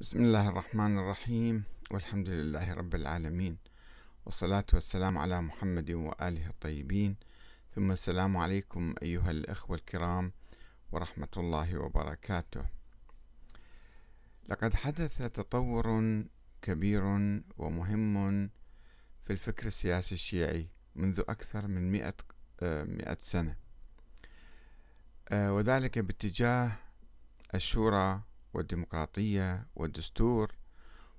بسم الله الرحمن الرحيم والحمد لله رب العالمين والصلاة والسلام على محمد وآله الطيبين ثم السلام عليكم أيها الأخوة الكرام ورحمة الله وبركاته لقد حدث تطور كبير ومهم في الفكر السياسي الشيعي منذ أكثر من مئة, مئة سنة آه، وذلك باتجاه الشورى والديمقراطية والدستور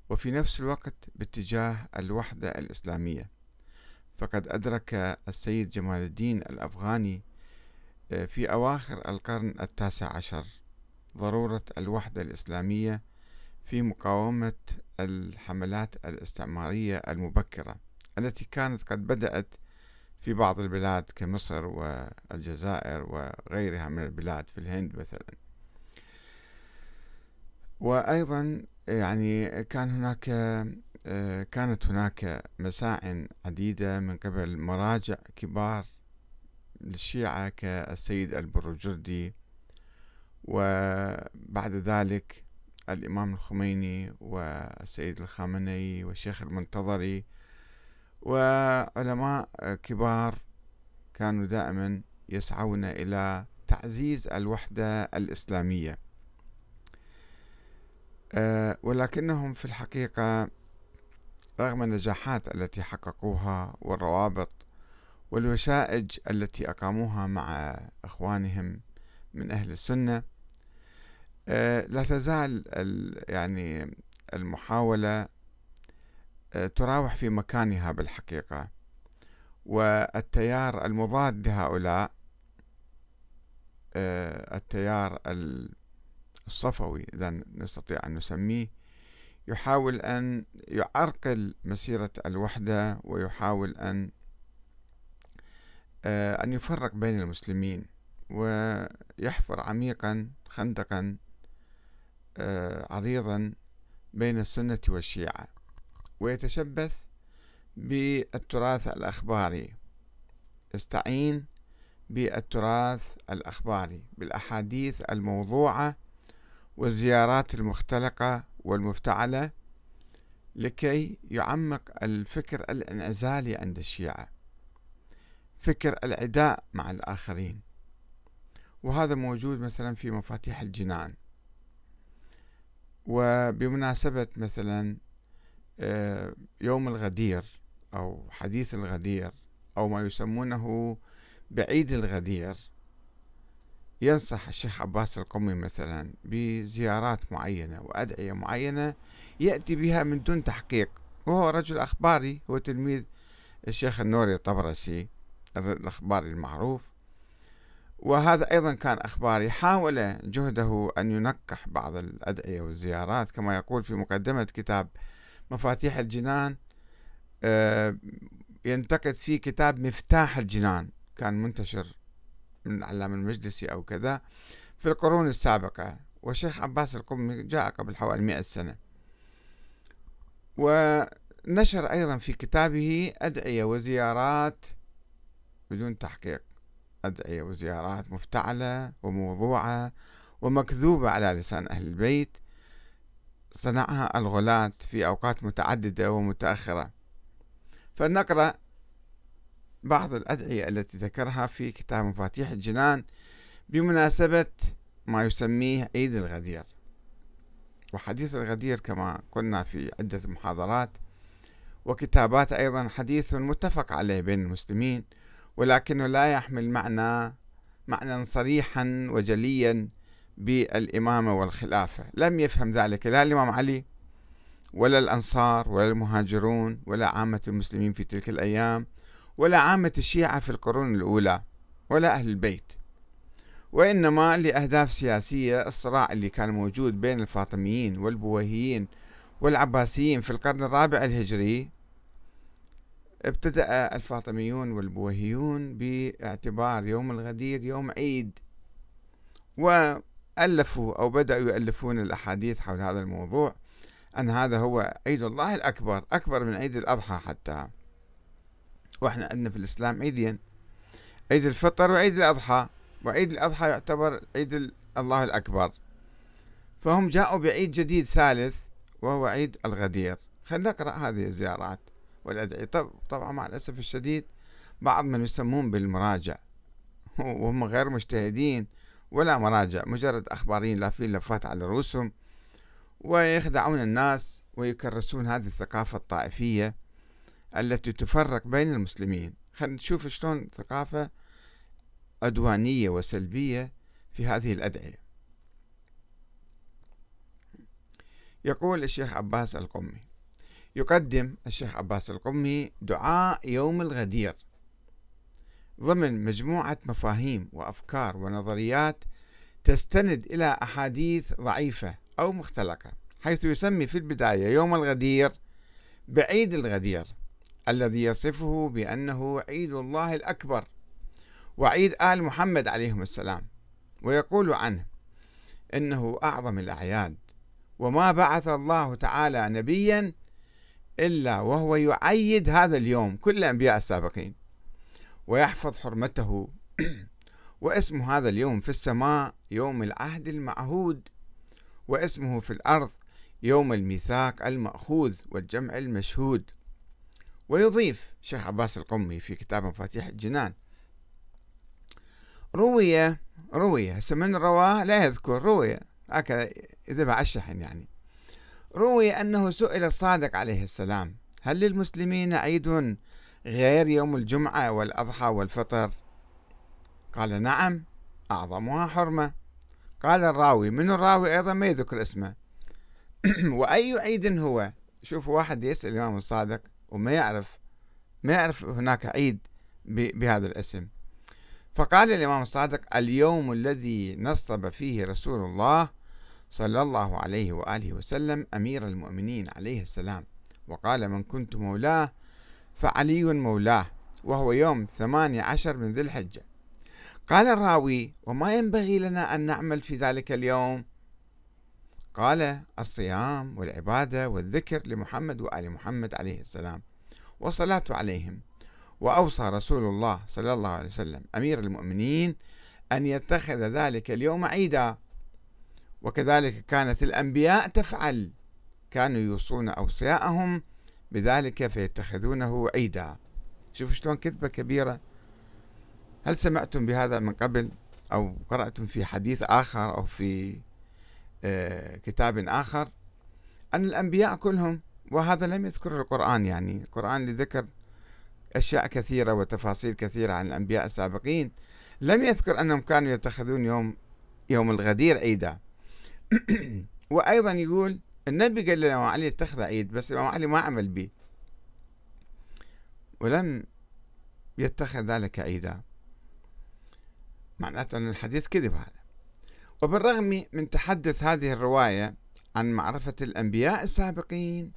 وفي نفس الوقت باتجاه الوحدة الإسلامية فقد أدرك السيد جمال الدين الأفغاني آه، في أواخر القرن التاسع عشر ضرورة الوحدة الإسلامية في مقاومة الحملات الاستعمارية المبكرة التي كانت قد بدأت في بعض البلاد كمصر والجزائر وغيرها من البلاد في الهند مثلاً وأيضا يعني كان هناك كانت هناك مساع عديدة من قبل مراجع كبار للشيعة كالسيد البروجردي وبعد ذلك الإمام الخميني والسيد الخامنئي والشيخ المنتظري وعلماء كبار كانوا دائما يسعون إلى تعزيز الوحدة الإسلامية آه، ولكنهم في الحقيقة رغم النجاحات التي حققوها والروابط والوشائج التي أقاموها مع إخوانهم من أهل السنة آه، لا تزال يعني المحاولة آه، تراوح في مكانها بالحقيقة والتيار المضاد لهؤلاء التيار الصفوي إذا نستطيع أن نسميه يحاول أن يعرقل مسيرة الوحدة ويحاول أن آه، أن يفرق بين المسلمين ويحفر عميقا خندقا آه، عريضا بين السنة والشيعة ويتشبث بالتراث الأخباري استعين بالتراث الأخباري بالأحاديث الموضوعة والزيارات المختلقة والمفتعلة لكي يعمق الفكر الانعزالي عند الشيعة فكر العداء مع الآخرين وهذا موجود مثلا في مفاتيح الجنان وبمناسبة مثلا آه، يوم الغدير أو حديث الغدير أو ما يسمونه بعيد الغدير ينصح الشيخ عباس القمي مثلا بزيارات معينة وأدعية معينة يأتي بها من دون تحقيق وهو رجل أخباري هو تلميذ الشيخ النوري الطبرسي الأخباري المعروف وهذا أيضا كان أخباري حاول جهده أن ينقح بعض الأدعية والزيارات كما يقول في مقدمة كتاب مفاتيح الجنان آه، ينتقد فيه كتاب مفتاح الجنان كان منتشر من العلامة المجلسي أو كذا في القرون السابقة والشيخ عباس القمي جاء قبل حوالي مئة سنة ونشر أيضا في كتابه أدعية وزيارات بدون تحقيق أدعية وزيارات مفتعلة وموضوعة ومكذوبة على لسان أهل البيت صنعها الغلاة في أوقات متعددة ومتأخرة فنقرأ بعض الأدعية التي ذكرها في كتاب مفاتيح الجنان بمناسبة ما يسميه عيد الغدير وحديث الغدير كما قلنا في عدة محاضرات وكتابات أيضا حديث متفق عليه بين المسلمين ولكنه لا يحمل معنى معنى صريحا وجليا بالإمامة والخلافة لم يفهم ذلك لا الإمام علي ولا الأنصار ولا المهاجرون ولا عامة المسلمين في تلك الأيام ولا عامة الشيعة في القرون الأولى ولا أهل البيت وإنما لأهداف سياسية الصراع اللي كان موجود بين الفاطميين والبويهيين والعباسيين في القرن الرابع الهجري ابتدأ الفاطميون والبويهيون باعتبار يوم الغدير يوم عيد وألفوا أو بدأوا يؤلفون الأحاديث حول هذا الموضوع أن هذا هو عيد الله الأكبر أكبر من عيد الأضحى حتى واحنا عندنا في الإسلام عيدين عيد الفطر وعيد الأضحى وعيد الأضحى يعتبر عيد الله الأكبر فهم جاءوا بعيد جديد ثالث وهو عيد الغدير خلينا نقرأ هذه الزيارات والأدعية طبعا مع الأسف الشديد بعض من يسمون بالمراجع وهم غير مجتهدين ولا مراجع مجرد أخبارين لافين لفات على رؤوسهم ويخدعون الناس ويكرسون هذه الثقافة الطائفية التي تفرق بين المسلمين خلينا نشوف شلون ثقافة عدوانية وسلبية في هذه الأدعية يقول الشيخ عباس القمي يقدم الشيخ عباس القمي دعاء يوم الغدير ضمن مجموعة مفاهيم وأفكار ونظريات تستند إلى أحاديث ضعيفة أو مختلقة حيث يسمي في البداية يوم الغدير بعيد الغدير الذي يصفه بأنه عيد الله الأكبر وعيد آل محمد عليهم السلام ويقول عنه إنه أعظم الأعياد وما بعث الله تعالى نبيا إلا وهو يعيد هذا اليوم كل الأنبياء السابقين ويحفظ حرمته واسم هذا اليوم في السماء يوم العهد المعهود واسمه في الأرض يوم الميثاق المأخوذ والجمع المشهود ويضيف شيخ عباس القمي في كتاب مفاتيح الجنان روي روي هسه من رواه لا يذكر روي هكذا إذا بعشحن الشحن يعني روي أنه سئل الصادق عليه السلام هل للمسلمين عيد غير يوم الجمعة والأضحى والفطر قال نعم أعظمها حرمة قال الراوي من الراوي أيضا ما يذكر اسمه وأي عيد هو شوف واحد يسأل الإمام الصادق وما يعرف ما يعرف هناك عيد بهذا الاسم فقال الإمام الصادق اليوم الذي نصب فيه رسول الله صلى الله عليه وآله وسلم أمير المؤمنين عليه السلام وقال من كنت مولاه فعلي مولاه وهو يوم ثماني عشر من ذي الحجة قال الراوي وما ينبغي لنا أن نعمل في ذلك اليوم قال الصيام والعبادة والذكر لمحمد وآل محمد عليه السلام والصلاة عليهم وأوصى رسول الله صلى الله عليه وسلم أمير المؤمنين أن يتخذ ذلك اليوم عيدا وكذلك كانت الأنبياء تفعل كانوا يوصون أوصياءهم بذلك فيتخذونه عيدا شوفوا شلون كذبة كبيرة هل سمعتم بهذا من قبل أو قرأتم في حديث آخر أو في آه، كتاب آخر أن الأنبياء كلهم وهذا لم يذكر القرآن يعني القرآن اللي ذكر أشياء كثيرة وتفاصيل كثيرة عن الأنبياء السابقين لم يذكر أنهم كانوا يتخذون يوم يوم الغدير عيدا وأيضا يقول النبي قال للإمام علي اتخذ عيد بس الإمام علي ما عمل به ولم يتخذ ذلك عيدا معناته أن الحديث كذب هذا وبالرغم من تحدث هذه الرواية عن معرفة الأنبياء السابقين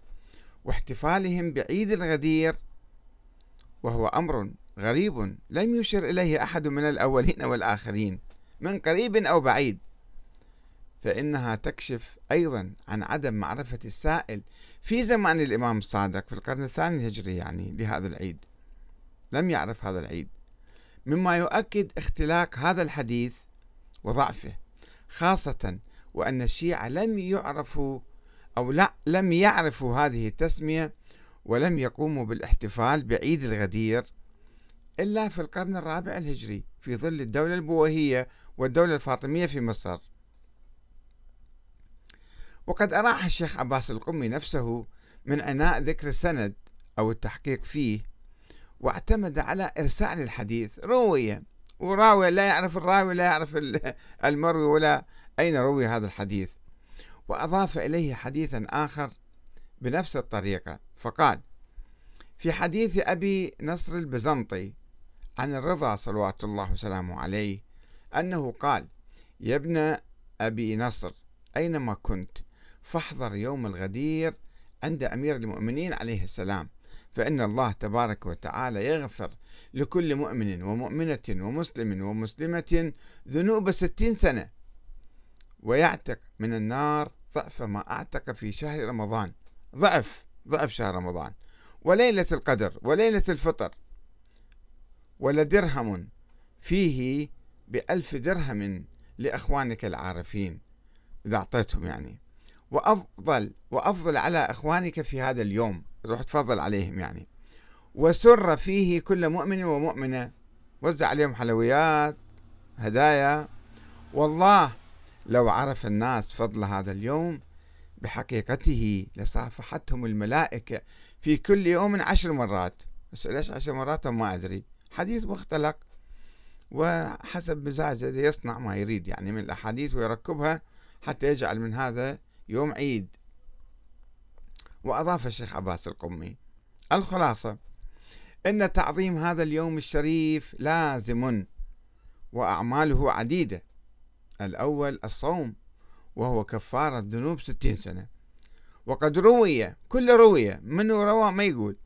واحتفالهم بعيد الغدير وهو أمر غريب لم يشر إليه أحد من الأولين والآخرين من قريب أو بعيد فإنها تكشف أيضا عن عدم معرفة السائل في زمان الإمام الصادق في القرن الثاني الهجري يعني لهذا العيد لم يعرف هذا العيد مما يؤكد اختلاق هذا الحديث وضعفه خاصة وأن الشيعة لم يعرفوا أو لا لم يعرفوا هذه التسمية ولم يقوموا بالاحتفال بعيد الغدير إلا في القرن الرابع الهجري في ظل الدولة البويهية والدولة الفاطمية في مصر وقد أراح الشيخ عباس القمي نفسه من عناء ذكر السند أو التحقيق فيه واعتمد على إرسال الحديث روية وراوي لا يعرف الراوي لا يعرف المروي ولا أين روي هذا الحديث وأضاف إليه حديثا آخر بنفس الطريقة فقال في حديث أبي نصر البزنطي عن الرضا صلوات الله وسلامه عليه أنه قال يا ابن أبي نصر أينما كنت فاحضر يوم الغدير عند أمير المؤمنين عليه السلام فإن الله تبارك وتعالى يغفر لكل مؤمن ومؤمنة ومسلم ومسلمة ذنوب ستين سنة ويعتق من النار ضعف ما أعتق في شهر رمضان ضعف ضعف شهر رمضان وليلة القدر وليلة الفطر ولدرهم فيه بألف درهم لإخوانك العارفين إذا أعطيتهم يعني وأفضل وأفضل على إخوانك في هذا اليوم روح تفضل عليهم يعني وسر فيه كل مؤمن ومؤمنة وزع عليهم حلويات هدايا والله لو عرف الناس فضل هذا اليوم بحقيقته لصافحتهم الملائكة في كل يوم عشر مرات بس ليش عشر مرات ما أدري حديث مختلق وحسب مزاجه يصنع ما يريد يعني من الأحاديث ويركبها حتى يجعل من هذا يوم عيد وأضاف الشيخ عباس القمي الخلاصة أن تعظيم هذا اليوم الشريف لازم وأعماله عديدة الأول الصوم وهو كفارة ذنوب ستين سنة وقد روي كل روية من روى ما يقول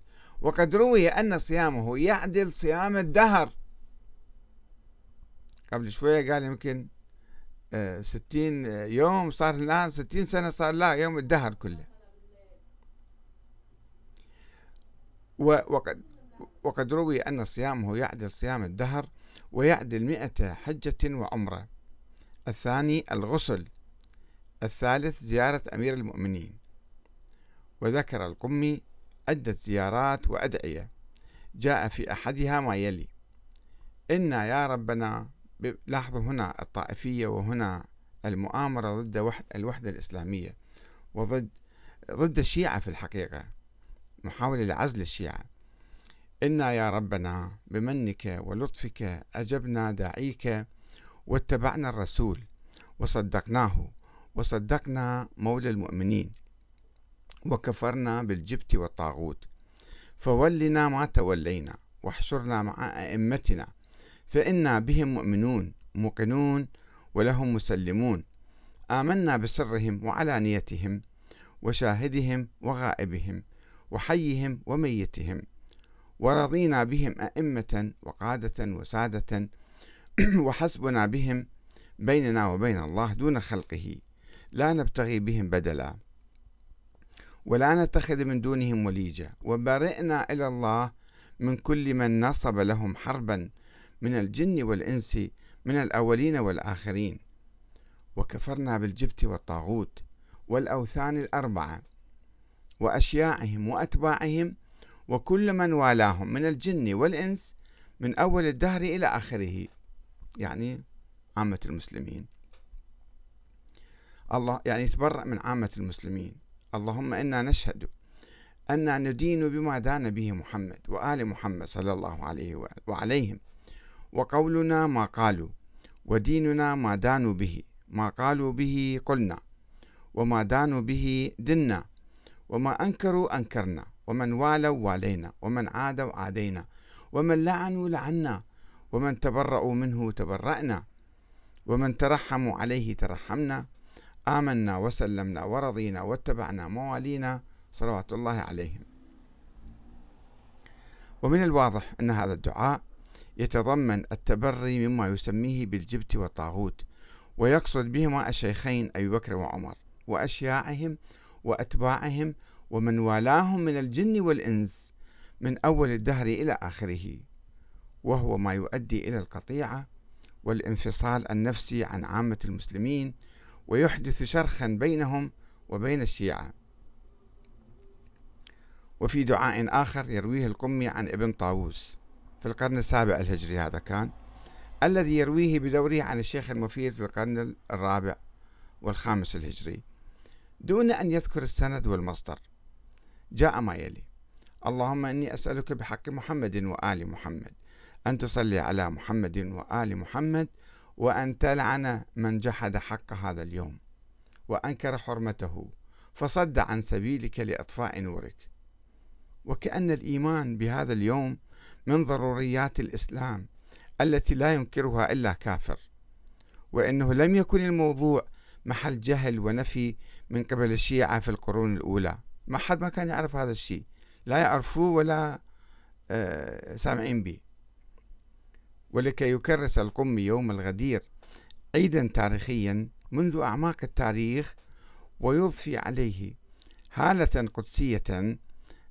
وقد روي أن صيامه يعدل صيام الدهر قبل شوية قال يمكن آه، ستين يوم صار الآن ستين سنة صار لا يوم الدهر كله وقد وقد روي أن صيامه يعدل صيام الدهر ويعدل مئة حجة وعمرة الثاني الغسل الثالث زيارة أمير المؤمنين وذكر القمي عدة زيارات وأدعية جاء في أحدها ما يلي إنا يا ربنا لاحظوا هنا الطائفية وهنا المؤامرة ضد الوحدة الإسلامية وضد ضد الشيعة في الحقيقة محاولة لعزل الشيعة إنا يا ربنا بمنك ولطفك أجبنا داعيك واتبعنا الرسول وصدقناه وصدقنا مولى المؤمنين وكفرنا بالجبت والطاغوت فولنا ما تولينا واحشرنا مع أئمتنا فإنا بهم مؤمنون موقنون ولهم مسلمون آمنا بسرهم وعلانيتهم وشاهدهم وغائبهم وحيهم وميتهم ورضينا بهم أئمة وقادة وسادة وحسبنا بهم بيننا وبين الله دون خلقه لا نبتغي بهم بدلا ولا نتخذ من دونهم وليجة وبرئنا إلى الله من كل من نصب لهم حربا من الجن والإنس من الأولين والآخرين وكفرنا بالجبت والطاغوت والأوثان الأربعة وأشياعهم وأتباعهم وكل من والاهم من الجن والإنس من أول الدهر إلى آخره يعني عامة المسلمين الله يعني يتبرأ من عامة المسلمين اللهم إنا نشهد أن ندين بما دان به محمد وآل محمد صلى الله عليه وعليهم وقولنا ما قالوا وديننا ما دانوا به ما قالوا به قلنا وما دانوا به دنا وما أنكروا أنكرنا ومن والوا والينا ومن عادوا عادينا ومن لعنوا لعنا ومن تبرأوا منه تبرأنا ومن ترحموا عليه ترحمنا آمنا وسلمنا ورضينا واتبعنا موالينا صلوات الله عليهم ومن الواضح أن هذا الدعاء يتضمن التبري مما يسميه بالجبت والطاغوت ويقصد بهما الشيخين أبي بكر وعمر وأشياعهم وأتباعهم ومن والاهم من الجن والإنس من أول الدهر إلى آخره وهو ما يؤدي إلى القطيعة والانفصال النفسي عن عامة المسلمين ويحدث شرخا بينهم وبين الشيعة وفي دعاء آخر يرويه القمي عن ابن طاووس في القرن السابع الهجري هذا كان الذي يرويه بدوره عن الشيخ المفيد في القرن الرابع والخامس الهجري دون أن يذكر السند والمصدر جاء ما يلي اللهم إني أسألك بحق محمد وآل محمد أن تصلي على محمد وآل محمد وأن تلعن من جحد حق هذا اليوم وأنكر حرمته فصد عن سبيلك لإطفاء نورك وكأن الإيمان بهذا اليوم من ضروريات الإسلام التي لا ينكرها إلا كافر وأنه لم يكن الموضوع محل جهل ونفي من قبل الشيعة في القرون الأولى ما حد ما كان يعرف هذا الشيء لا يعرفوه ولا آه، سامعين به ولكي يكرس القم يوم الغدير عيدا تاريخيا منذ أعماق التاريخ ويضفي عليه هالة قدسية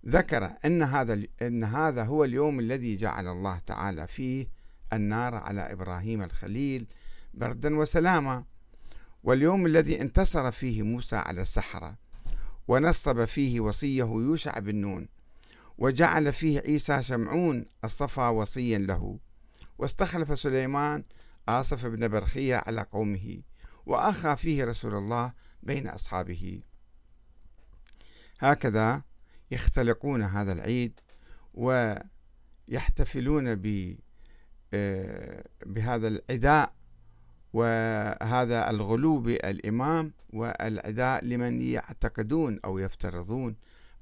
ذكر أن هذا أن هذا هو اليوم الذي جعل الله تعالى فيه النار على إبراهيم الخليل بردا وسلاما واليوم الذي انتصر فيه موسى على السحرة ونصب فيه وصيه يوشع بن نون وجعل فيه عيسى شمعون الصفا وصيا له واستخلف سليمان آصف بن برخية على قومه وأخى فيه رسول الله بين أصحابه هكذا يختلقون هذا العيد ويحتفلون آه، بهذا العداء وهذا الغلو بالإمام والعداء لمن يعتقدون أو يفترضون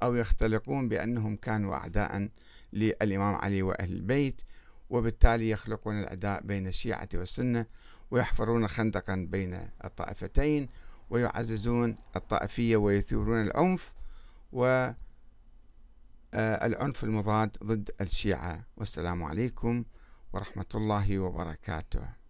أو يختلقون بأنهم كانوا أعداء للإمام علي وأهل البيت وبالتالي يخلقون العداء بين الشيعة والسنة ويحفرون خندقا بين الطائفتين ويعززون الطائفية ويثيرون العنف والعنف آه، المضاد ضد الشيعة والسلام عليكم ورحمة الله وبركاته